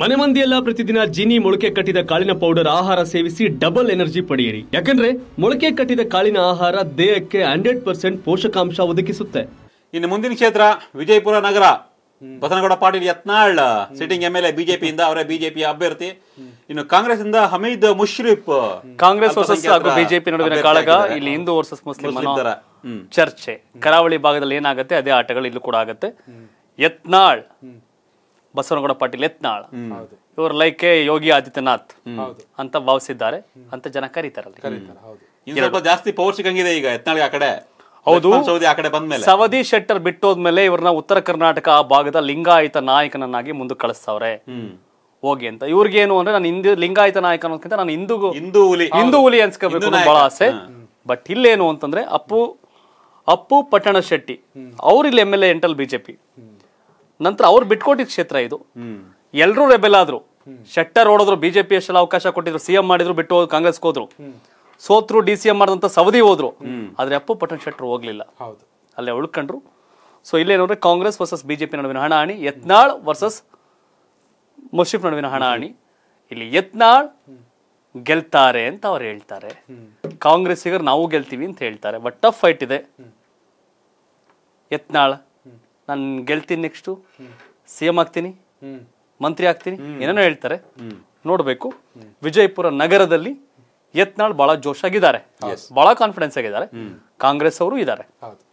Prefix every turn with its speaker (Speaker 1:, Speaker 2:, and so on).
Speaker 1: ಮನೆ ಮಂದಿಯೆಲ್ಲ ಪ್ರತಿದಿನ ಜೀನಿ ಮೊಳಕೆ ಕಟ್ಟಿದ ಕಾಳಿನ ಪೌಡರ್ ಆಹಾರ ಸೇವಿಸಿ ಡಬಲ್ ಎನರ್ಜಿ ಪಡೆಯಿರಿ ಯಾಕಂದ್ರೆ ಮೊಳಕೆ ಕಟ್ಟಿದ ಕಾಳಿನ ಆಹಾರ ದೇಹಕ್ಕೆ ಹಂಡ್ರೆಡ್ ಪರ್ಸೆಂಟ್ ಪೋಷಕಾಂಶ ಒದಗಿಸುತ್ತೆ ಇನ್ನು ಮುಂದಿನ ಕ್ಷೇತ್ರ ವಿಜಯಪುರ ನಗರ Basanagouda Patil Yatnal sitting M L A ಇಂದ ಅವರ ಬಿಜೆಪಿ ಅಭ್ಯರ್ಥಿ ಇನ್ನು ಕಾಂಗ್ರೆಸ್ ಇಂದ ಹಮೀದ್ ಮುಷ್ರಿಫ್ ಕಾಂಗ್ರೆಸ್ ಬಿಜೆಪಿ ನಡುವಿನ ಕಾಳಗ ಇಲ್ಲಿ ಹಿಂದೂ ವರ್ಸಸ್ ಮುಸ್ಲಿಂ ಚರ್ಚೆ ಕರಾವಳಿ ಭಾಗದಲ್ಲಿ ಏನಾಗುತ್ತೆ ಅದೇ ಆಟಗಳು ಇಲ್ಲೂ ಕೂಡ ಆಗುತ್ತೆ ಯತ್ನಾಳ್ ಬಸವನಗೌಡ ಪಾಟೀಲ್ ಯತ್ನಾಳ್ ಇವರು ಲೈಕ್ ಯೋಗಿ ಆದಿತ್ಯನಾಥ್ ಅಂತ ಭಾವಿಸಿದ್ದಾರೆ ಅಂತ ಜನ ಕರೀತಾರಲ್ಲ ಜಾಸ್ತಿ ಪವರ್ ಸಿಗಂಗಿದೆ ಈಗ ಎತ್ನಾಳ್ ಆ ಕಡೆ ಹೌದು ಸವದಿ ಶೆಟ್ಟರ್ ಬಿಟ್ಟೋದ್ಮೇಲೆ ಇವ್ರನ್ನ ಉತ್ತರ ಕರ್ನಾಟಕ ಆ ಭಾಗದ ಲಿಂಗಾಯತ ನಾಯಕನನ್ನಾಗಿ ಮುಂದೆ ಕಳಿಸ್ತಾವ್ರೆ ಹೋಗಿ ಅಂತ ಏನು ಅಂದ್ರೆ ನಾನು ಹಿಂದೂ ಲಿಂಗಾಯತ ನಾಯಕ ಅನ್ನೋದಕ್ಕಿಂತ ನಾನು ಹಿಂದೂ ಹಿಂದೂ ಹುಲಿ ಹಿಂದೂ ಹುಲಿ ಅನ್ಸ್ಕೋಬೇಕು ಬಹಳ ಆಸೆ ಬಟ್ ಇಲ್ಲೇನು ಅಂತಂದ್ರೆ ಅಪ್ಪು ಅಪ್ಪು ಪಟ್ಟಣ ಶೆಟ್ಟಿ ಅವ್ರು ಇಲ್ಲಿ ಎಮ್ ಎಲ್ ಎ ಎಂಟಲ್ ಬಿಜೆಪಿ ನಂತರ ಅವ್ರು ಬಿಟ್ಕೊಟ್ಟಿದ್ದ ಕ್ಷೇತ್ರ ಇದು ಎಲ್ಲರೂ ರೆಬೆಲ್ ಆದ್ರು ಶೆಟ್ಟರ್ ಓಡಿದ್ರು ಬಿಜೆಪಿ ಎಷ್ಟೆಲ್ಲ ಅವಕಾಶ ಕೊಟ್ಟಿದ್ರು ಸಿಎಂ ಮಾಡಿದ್ರು ಬಿಟ್ಟು ಕಾಂಗ್ರೆಸ್ ಹೋದ್ರು ಸೋತ್ರು ಡಿ ಸಿ ಎಂ ಮಾಡಿದಂತ ಸವದಿ ಹೋದ್ರು ಆದ್ರೆ ಅಪ್ಪು ಪಟ್ಟಣ ಶೆಟ್ಟರು ಹೋಗ್ಲಿಲ್ಲ ಅಲ್ಲೇ ಉಳ್ಕೊಂಡ್ರು ಸೊ ಇಲ್ಲೇನಂದ್ರೆ ಕಾಂಗ್ರೆಸ್ ವರ್ಸಸ್ ಬಿಜೆಪಿ ನಡುವಿನ ಹಣಾಹಣಿ ಯತ್ನಾಳ್ ವರ್ಸಸ್ ಮುಷಿಫ್ ನಡುವಿನ ಹಣಾಹಣಿ ಇಲ್ಲಿ ಯತ್ನಾಳ್ ಗೆಲ್ತಾರೆ ಅಂತ ಅವ್ರು ಹೇಳ್ತಾರೆ ಕಾಂಗ್ರೆಸ್ಸಿಗರು ನಾವು ಗೆಲ್ತೀವಿ ಅಂತ ಹೇಳ್ತಾರೆ ಬಟ್ ಟಫ್ ಫೈಟ್ ಇದೆ ಯತ್ನಾಳ್ ನಾನು ಗೆಲ್ತೀನಿ ನೆಕ್ಸ್ಟು ಸಿ ಎಂ ಆಗ್ತೀನಿ ಮಂತ್ರಿ ಆಗ್ತೀನಿ ಏನೇನೋ ಹೇಳ್ತಾರೆ ನೋಡಬೇಕು ವಿಜಯಪುರ ನಗರದಲ್ಲಿ ಯತ್ನಾಳ್ ಬಹಳ ಜೋಶ್ ಆಗಿದ್ದಾರೆ ಬಹಳ ಕಾನ್ಫಿಡೆನ್ಸ್ ಆಗಿದ್ದಾರೆ ಕಾಂಗ್ರೆಸ್ ಅವರು ಇದ್ದಾರೆ